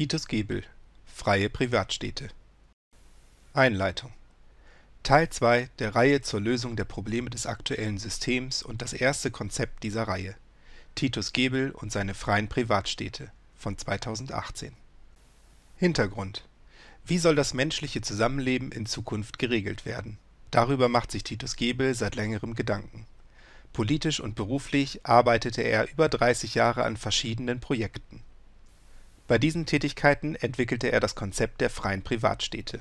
Titus Gebel Freie Privatstädte Einleitung Teil 2 der Reihe zur Lösung der Probleme des aktuellen Systems und das erste Konzept dieser Reihe Titus Gebel und seine freien Privatstädte von 2018 Hintergrund Wie soll das menschliche Zusammenleben in Zukunft geregelt werden? Darüber macht sich Titus Gebel seit längerem Gedanken. Politisch und beruflich arbeitete er über 30 Jahre an verschiedenen Projekten. Bei diesen Tätigkeiten entwickelte er das Konzept der Freien Privatstädte.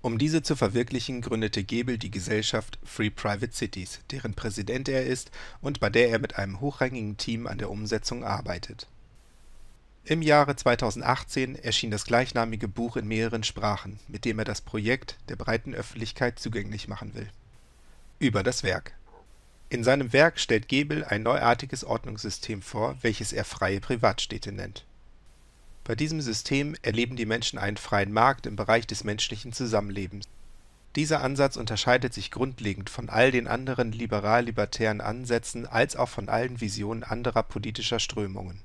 Um diese zu verwirklichen, gründete Gebel die Gesellschaft Free Private Cities, deren Präsident er ist und bei der er mit einem hochrangigen Team an der Umsetzung arbeitet. Im Jahre 2018 erschien das gleichnamige Buch in mehreren Sprachen, mit dem er das Projekt der breiten Öffentlichkeit zugänglich machen will. Über das Werk In seinem Werk stellt Gebel ein neuartiges Ordnungssystem vor, welches er Freie Privatstädte nennt bei diesem System erleben die Menschen einen freien Markt im Bereich des menschlichen Zusammenlebens. Dieser Ansatz unterscheidet sich grundlegend von all den anderen liberal-libertären Ansätzen als auch von allen Visionen anderer politischer Strömungen.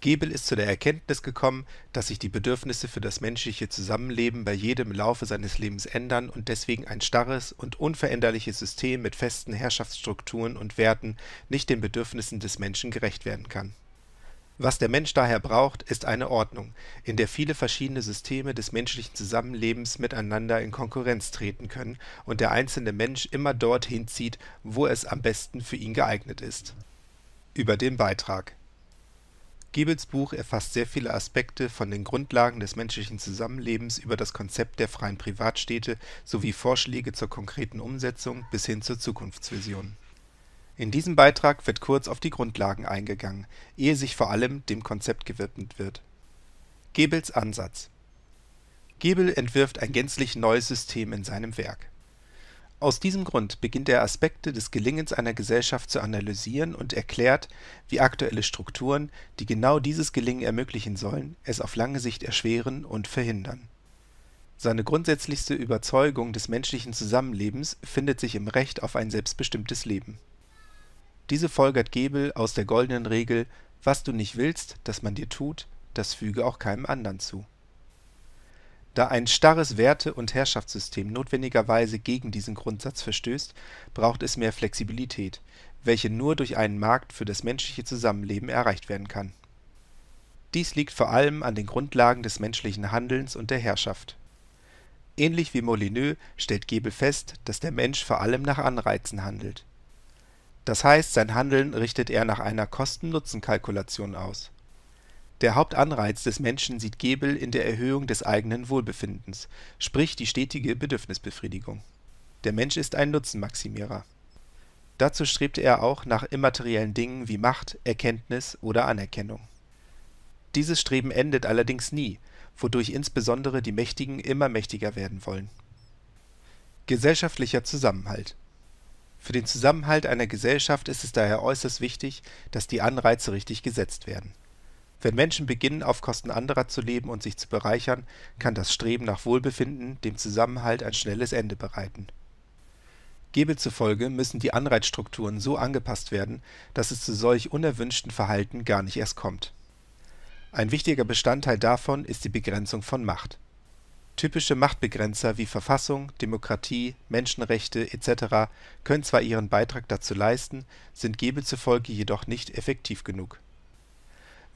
Gebel ist zu der Erkenntnis gekommen, dass sich die Bedürfnisse für das menschliche Zusammenleben bei jedem Laufe seines Lebens ändern und deswegen ein starres und unveränderliches System mit festen Herrschaftsstrukturen und Werten nicht den Bedürfnissen des Menschen gerecht werden kann was der Mensch daher braucht, ist eine Ordnung, in der viele verschiedene Systeme des menschlichen Zusammenlebens miteinander in Konkurrenz treten können und der einzelne Mensch immer dorthin zieht, wo es am besten für ihn geeignet ist. Über den Beitrag Giebels Buch erfasst sehr viele Aspekte von den Grundlagen des menschlichen Zusammenlebens über das Konzept der freien Privatstädte sowie Vorschläge zur konkreten Umsetzung bis hin zur Zukunftsvision. In diesem Beitrag wird kurz auf die Grundlagen eingegangen, ehe sich vor allem dem Konzept gewidmet wird. Gebels Ansatz Gebel entwirft ein gänzlich neues System in seinem Werk. Aus diesem Grund beginnt er Aspekte des Gelingens einer Gesellschaft zu analysieren und erklärt, wie aktuelle Strukturen, die genau dieses Gelingen ermöglichen sollen, es auf lange Sicht erschweren und verhindern. Seine grundsätzlichste Überzeugung des menschlichen Zusammenlebens findet sich im Recht auf ein selbstbestimmtes Leben diese folgert Gebel aus der goldenen Regel „ Was du nicht willst, dass man dir tut, das füge auch keinem anderen zu. “Da ein starres Werte und Herrschaftssystem notwendigerweise gegen diesen Grundsatz verstößt, braucht es mehr Flexibilität, welche nur durch einen Markt für das menschliche Zusammenleben erreicht werden kann. Dies liegt vor allem an den Grundlagen des menschlichen Handelns und der Herrschaft. Ähnlich wie Molyneux stellt Gebel fest, dass der Mensch vor allem nach Anreizen handelt das heißt, sein Handeln richtet er nach einer Kosten-Nutzen-Kalkulation aus. Der Hauptanreiz des Menschen sieht Gebel in der Erhöhung des eigenen Wohlbefindens, sprich die stetige Bedürfnisbefriedigung. Der Mensch ist ein Nutzenmaximierer. Dazu strebte er auch nach immateriellen Dingen wie Macht, Erkenntnis oder Anerkennung. Dieses Streben endet allerdings nie, wodurch insbesondere die Mächtigen immer mächtiger werden wollen. Gesellschaftlicher Zusammenhalt für den Zusammenhalt einer Gesellschaft ist es daher äußerst wichtig, dass die Anreize richtig gesetzt werden. Wenn Menschen beginnen, auf Kosten anderer zu leben und sich zu bereichern, kann das Streben nach Wohlbefinden dem Zusammenhalt ein schnelles Ende bereiten. Gebel zufolge müssen die Anreizstrukturen so angepasst werden, dass es zu solch unerwünschten Verhalten gar nicht erst kommt. Ein wichtiger Bestandteil davon ist die Begrenzung von Macht Typische Machtbegrenzer wie Verfassung, Demokratie, Menschenrechte etc. können zwar ihren Beitrag dazu leisten, sind Gebel zufolge jedoch nicht effektiv genug.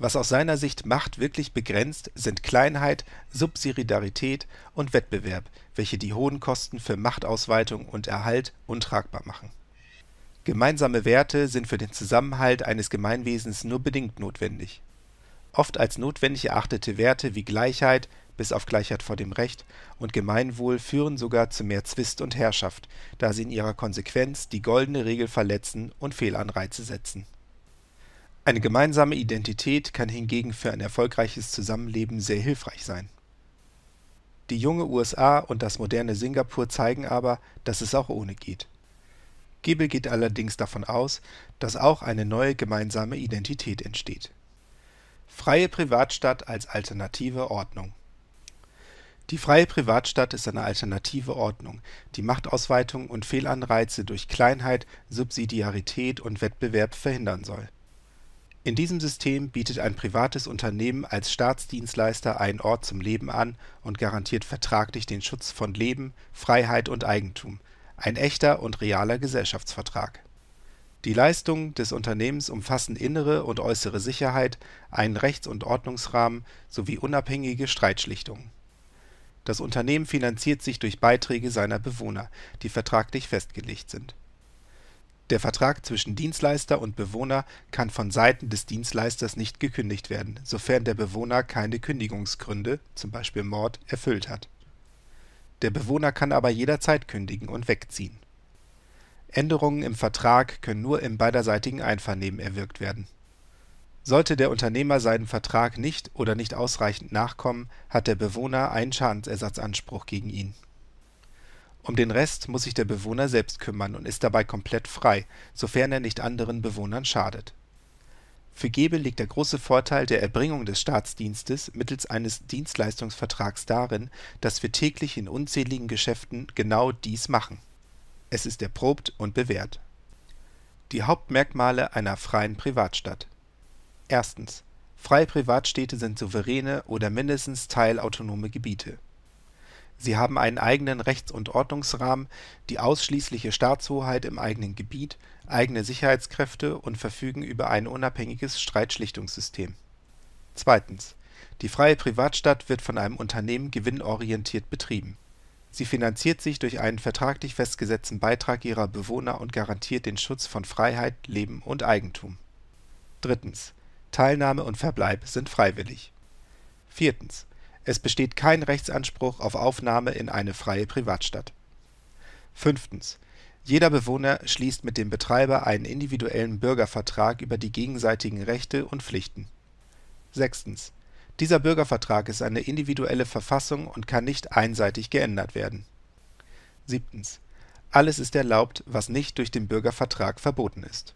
Was aus seiner Sicht Macht wirklich begrenzt, sind Kleinheit, Subsidiarität und Wettbewerb, welche die hohen Kosten für Machtausweitung und Erhalt untragbar machen. Gemeinsame Werte sind für den Zusammenhalt eines Gemeinwesens nur bedingt notwendig. Oft als notwendig erachtete Werte wie Gleichheit, bis auf Gleichheit vor dem Recht und Gemeinwohl führen sogar zu mehr Zwist und Herrschaft, da sie in ihrer Konsequenz die goldene Regel verletzen und Fehlanreize setzen. Eine gemeinsame Identität kann hingegen für ein erfolgreiches Zusammenleben sehr hilfreich sein. Die junge USA und das moderne Singapur zeigen aber, dass es auch ohne geht. Giebel geht allerdings davon aus, dass auch eine neue gemeinsame Identität entsteht. Freie Privatstadt als alternative Ordnung die freie Privatstadt ist eine alternative Ordnung, die Machtausweitung und Fehlanreize durch Kleinheit, Subsidiarität und Wettbewerb verhindern soll. In diesem System bietet ein privates Unternehmen als Staatsdienstleister einen Ort zum Leben an und garantiert vertraglich den Schutz von Leben, Freiheit und Eigentum – ein echter und realer Gesellschaftsvertrag. Die Leistungen des Unternehmens umfassen innere und äußere Sicherheit, einen Rechts und Ordnungsrahmen sowie unabhängige Streitschlichtungen. Das Unternehmen finanziert sich durch Beiträge seiner Bewohner, die vertraglich festgelegt sind. Der Vertrag zwischen Dienstleister und Bewohner kann von Seiten des Dienstleisters nicht gekündigt werden, sofern der Bewohner keine Kündigungsgründe (z. B. Mord) erfüllt hat. Der Bewohner kann aber jederzeit kündigen und wegziehen. Änderungen im Vertrag können nur im beiderseitigen Einvernehmen erwirkt werden sollte der Unternehmer seinen Vertrag nicht oder nicht ausreichend nachkommen, hat der Bewohner einen Schadensersatzanspruch gegen ihn. Um den Rest muss sich der Bewohner selbst kümmern und ist dabei komplett frei, sofern er nicht anderen Bewohnern schadet. Für Gebel liegt der große Vorteil der Erbringung des Staatsdienstes mittels eines Dienstleistungsvertrags darin, dass wir täglich in unzähligen Geschäften genau dies machen. Es ist erprobt und bewährt. Die Hauptmerkmale einer freien Privatstadt Erstens: Freie Privatstädte sind souveräne oder mindestens teilautonome Gebiete. Sie haben einen eigenen Rechts und Ordnungsrahmen, die ausschließliche Staatshoheit im eigenen Gebiet, eigene Sicherheitskräfte und verfügen über ein unabhängiges Streitschlichtungssystem. Zweitens: Die freie Privatstadt wird von einem Unternehmen gewinnorientiert betrieben. Sie finanziert sich durch einen vertraglich festgesetzten Beitrag ihrer Bewohner und garantiert den Schutz von Freiheit, Leben und Eigentum. Drittens Teilnahme und Verbleib sind freiwillig. Es besteht kein Rechtsanspruch auf Aufnahme in eine Freie Privatstadt. Jeder Bewohner schließt mit dem Betreiber einen individuellen Bürgervertrag über die gegenseitigen Rechte und Pflichten. Dieser Bürgervertrag ist eine individuelle Verfassung und kann nicht einseitig geändert werden. Alles ist erlaubt, was nicht durch den Bürgervertrag verboten ist.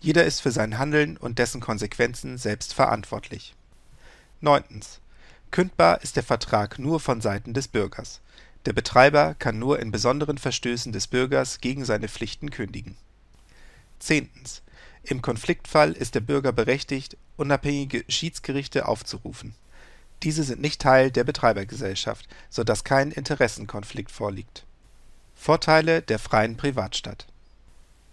Jeder ist für sein Handeln und dessen Konsequenzen selbst verantwortlich. 9. Kündbar ist der Vertrag nur von Seiten des Bürgers. Der Betreiber kann nur in besonderen Verstößen des Bürgers gegen seine Pflichten kündigen. 10. Im Konfliktfall ist der Bürger berechtigt, unabhängige Schiedsgerichte aufzurufen. Diese sind nicht Teil der Betreibergesellschaft, sodass kein Interessenkonflikt vorliegt. Vorteile der freien Privatstadt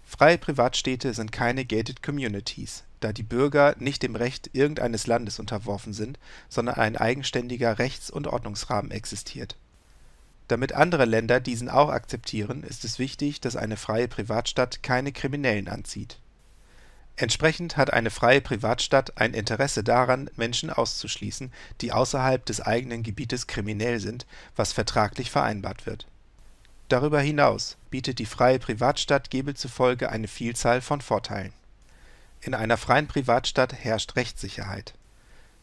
Freie Privatstädte sind keine gated communities, da die Bürger nicht dem Recht irgendeines Landes unterworfen sind, sondern ein eigenständiger Rechts und Ordnungsrahmen existiert. Damit andere Länder diesen auch akzeptieren, ist es wichtig, dass eine Freie Privatstadt keine Kriminellen anzieht. Entsprechend hat eine Freie Privatstadt ein Interesse daran, Menschen auszuschließen, die außerhalb des eigenen Gebietes kriminell sind, was vertraglich vereinbart wird Darüber hinaus bietet die Freie Privatstadt Gebel zufolge eine Vielzahl von Vorteilen. In einer Freien Privatstadt herrscht Rechtssicherheit.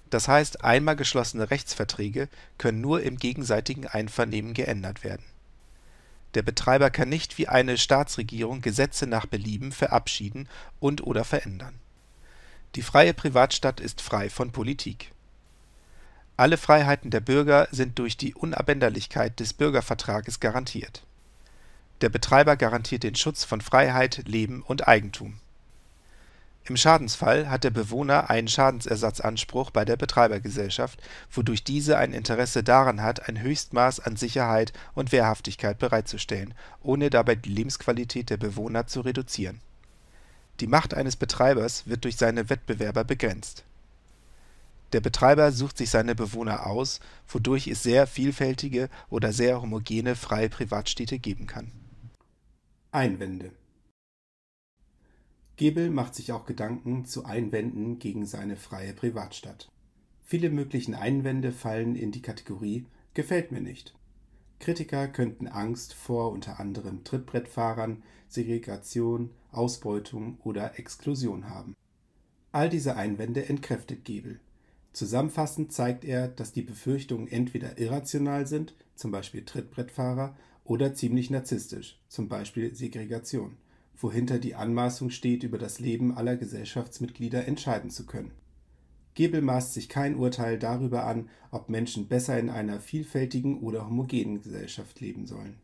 Das heißt, einmal geschlossene Rechtsverträge können nur im gegenseitigen Einvernehmen geändert werden. Der Betreiber kann nicht wie eine Staatsregierung Gesetze nach Belieben verabschieden und/oder verändern. Die Freie Privatstadt ist frei von Politik. Alle Freiheiten der Bürger sind durch die Unabänderlichkeit des Bürgervertrages garantiert der Betreiber garantiert den Schutz von Freiheit, Leben und Eigentum. Im Schadensfall hat der Bewohner einen Schadensersatzanspruch bei der Betreibergesellschaft, wodurch diese ein Interesse daran hat, ein Höchstmaß an Sicherheit und Wehrhaftigkeit bereitzustellen, ohne dabei die Lebensqualität der Bewohner zu reduzieren. Die Macht eines Betreibers wird durch seine Wettbewerber begrenzt. Der Betreiber sucht sich seine Bewohner aus, wodurch es sehr vielfältige oder sehr homogene freie Privatstädte geben kann Einwände Gebel macht sich auch Gedanken zu Einwänden gegen seine freie Privatstadt. Viele möglichen Einwände fallen in die Kategorie gefällt mir nicht. Kritiker könnten Angst vor unter anderem Trittbrettfahrern, Segregation, Ausbeutung oder Exklusion haben. All diese Einwände entkräftet Gebel. Zusammenfassend zeigt er, dass die Befürchtungen entweder irrational sind, zum Beispiel Trittbrettfahrer oder ziemlich narzisstisch, zum Beispiel Segregation, wohinter die Anmaßung steht, über das Leben aller Gesellschaftsmitglieder entscheiden zu können. Gebel maßt sich kein Urteil darüber an, ob Menschen besser in einer vielfältigen oder homogenen Gesellschaft leben sollen.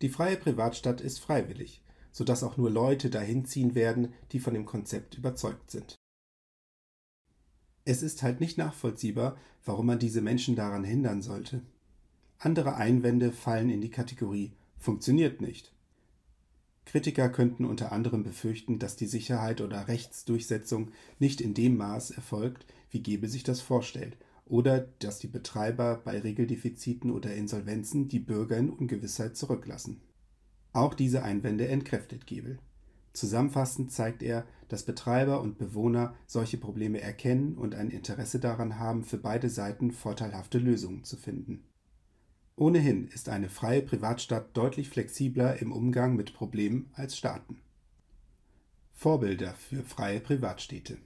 Die freie Privatstadt ist freiwillig, sodass auch nur Leute dahin ziehen werden, die von dem Konzept überzeugt sind. Es ist halt nicht nachvollziehbar, warum man diese Menschen daran hindern sollte. Andere Einwände fallen in die Kategorie funktioniert nicht. Kritiker könnten unter anderem befürchten, dass die Sicherheit oder Rechtsdurchsetzung nicht in dem Maß erfolgt, wie Gebe sich das vorstellt, oder dass die Betreiber bei Regeldefiziten oder Insolvenzen die Bürger in Ungewissheit zurücklassen. Auch diese Einwände entkräftet Gebel. Zusammenfassend zeigt er, dass Betreiber und Bewohner solche Probleme erkennen und ein Interesse daran haben, für beide Seiten vorteilhafte Lösungen zu finden. Ohnehin ist eine freie Privatstadt deutlich flexibler im Umgang mit Problemen als Staaten. Vorbilder für freie Privatstädte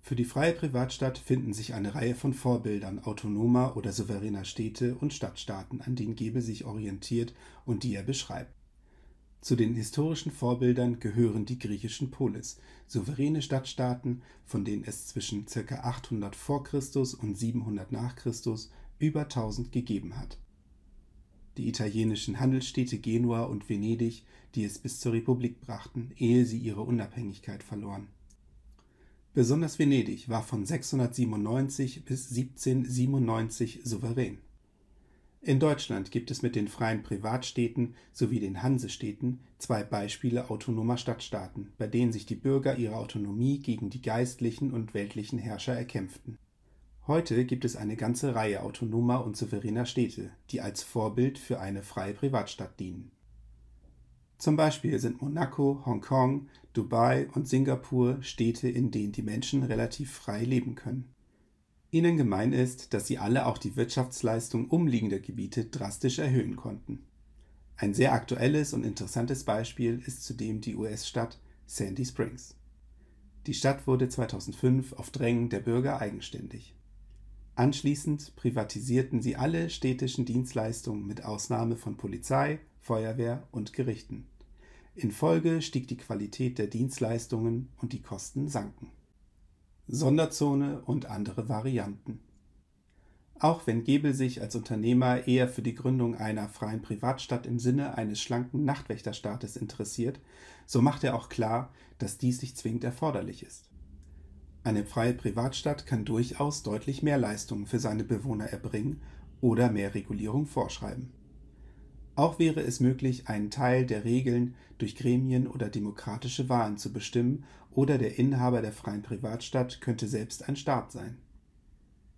Für die freie Privatstadt finden sich eine Reihe von Vorbildern autonomer oder souveräner Städte und Stadtstaaten, an denen Gebel sich orientiert und die er beschreibt. Zu den historischen Vorbildern gehören die griechischen Polis, souveräne Stadtstaaten, von denen es zwischen ca. 800 v. Chr. und 700 n. Chr über 1000 gegeben hat. Die italienischen Handelsstädte Genua und Venedig, die es bis zur Republik brachten, ehe sie ihre Unabhängigkeit verloren. Besonders Venedig war von 697 bis 1797 souverän. In Deutschland gibt es mit den freien Privatstädten sowie den Hansestädten zwei Beispiele autonomer Stadtstaaten, bei denen sich die Bürger ihre Autonomie gegen die geistlichen und weltlichen Herrscher erkämpften Heute gibt es eine ganze Reihe autonomer und souveräner Städte, die als Vorbild für eine freie Privatstadt dienen. Zum Beispiel sind Monaco, Hongkong, Dubai und Singapur Städte, in denen die Menschen relativ frei leben können. Ihnen gemein ist, dass sie alle auch die Wirtschaftsleistung umliegender Gebiete drastisch erhöhen konnten. Ein sehr aktuelles und interessantes Beispiel ist zudem die US-Stadt Sandy Springs. Die Stadt wurde 2005 auf Drängen der Bürger eigenständig. Anschließend privatisierten sie alle städtischen Dienstleistungen mit Ausnahme von Polizei, Feuerwehr und Gerichten. In Folge stieg die Qualität der Dienstleistungen und die Kosten sanken. Sonderzone und andere Varianten. Auch wenn Gebel sich als Unternehmer eher für die Gründung einer freien Privatstadt im Sinne eines schlanken Nachtwächterstaates interessiert, so macht er auch klar, dass dies nicht zwingend erforderlich ist. Eine freie Privatstadt kann durchaus deutlich mehr Leistungen für seine Bewohner erbringen oder mehr Regulierung vorschreiben. Auch wäre es möglich, einen Teil der Regeln durch Gremien oder demokratische Wahlen zu bestimmen, oder der Inhaber der freien Privatstadt könnte selbst ein Staat sein.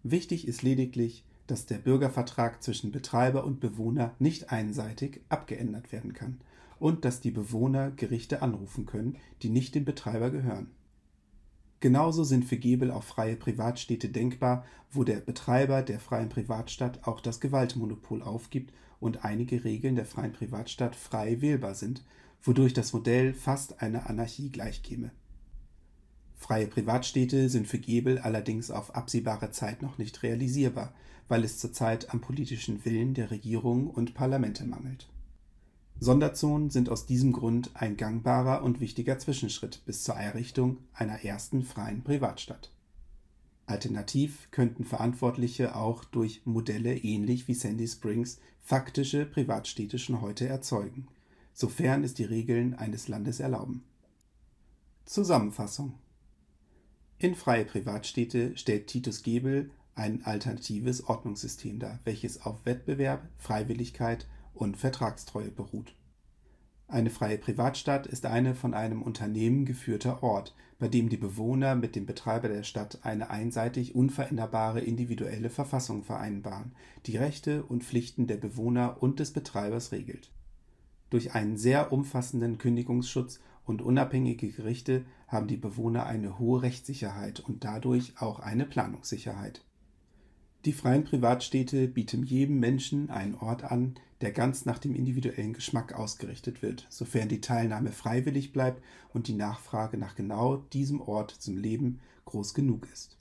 Wichtig ist lediglich, dass der Bürgervertrag zwischen Betreiber und Bewohner nicht einseitig abgeändert werden kann und dass die Bewohner Gerichte anrufen können, die nicht dem Betreiber gehören. Genauso sind für Gebel auch freie Privatstädte denkbar, wo der Betreiber der freien Privatstadt auch das Gewaltmonopol aufgibt und einige Regeln der freien Privatstadt frei wählbar sind, wodurch das Modell fast einer Anarchie gleichkäme. Freie Privatstädte sind für Gebel allerdings auf absehbare Zeit noch nicht realisierbar, weil es zurzeit am politischen Willen der Regierung und Parlamente mangelt Sonderzonen sind aus diesem Grund ein gangbarer und wichtiger Zwischenschritt bis zur Errichtung einer ersten freien Privatstadt. Alternativ könnten Verantwortliche auch durch Modelle ähnlich wie Sandy Springs faktische Privatstädte schon heute erzeugen, sofern es die Regeln eines Landes erlauben. Zusammenfassung In freie Privatstädte stellt Titus Gebel ein alternatives Ordnungssystem dar, welches auf Wettbewerb, Freiwilligkeit und Vertragstreue beruht. Eine freie Privatstadt ist eine von einem Unternehmen geführter Ort, bei dem die Bewohner mit dem Betreiber der Stadt eine einseitig unveränderbare individuelle Verfassung vereinbaren, die Rechte und Pflichten der Bewohner und des Betreibers regelt. Durch einen sehr umfassenden Kündigungsschutz und unabhängige Gerichte haben die Bewohner eine hohe Rechtssicherheit und dadurch auch eine Planungssicherheit. Die freien Privatstädte bieten jedem Menschen einen Ort an, der ganz nach dem individuellen Geschmack ausgerichtet wird, sofern die Teilnahme freiwillig bleibt und die Nachfrage nach genau diesem Ort zum Leben groß genug ist.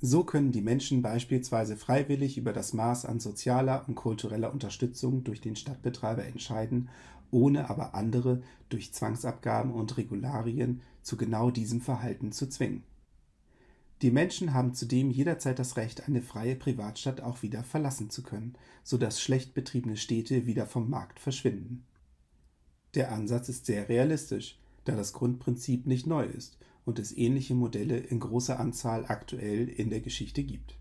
So können die Menschen beispielsweise freiwillig über das Maß an sozialer und kultureller Unterstützung durch den Stadtbetreiber entscheiden, ohne aber andere durch Zwangsabgaben und Regularien zu genau diesem Verhalten zu zwingen. Die Menschen haben zudem jederzeit das Recht, eine freie Privatstadt auch wieder verlassen zu können, so dass schlecht betriebene Städte wieder vom Markt verschwinden. Der Ansatz ist sehr realistisch, da das Grundprinzip nicht neu ist und es ähnliche Modelle in großer Anzahl aktuell in der Geschichte gibt.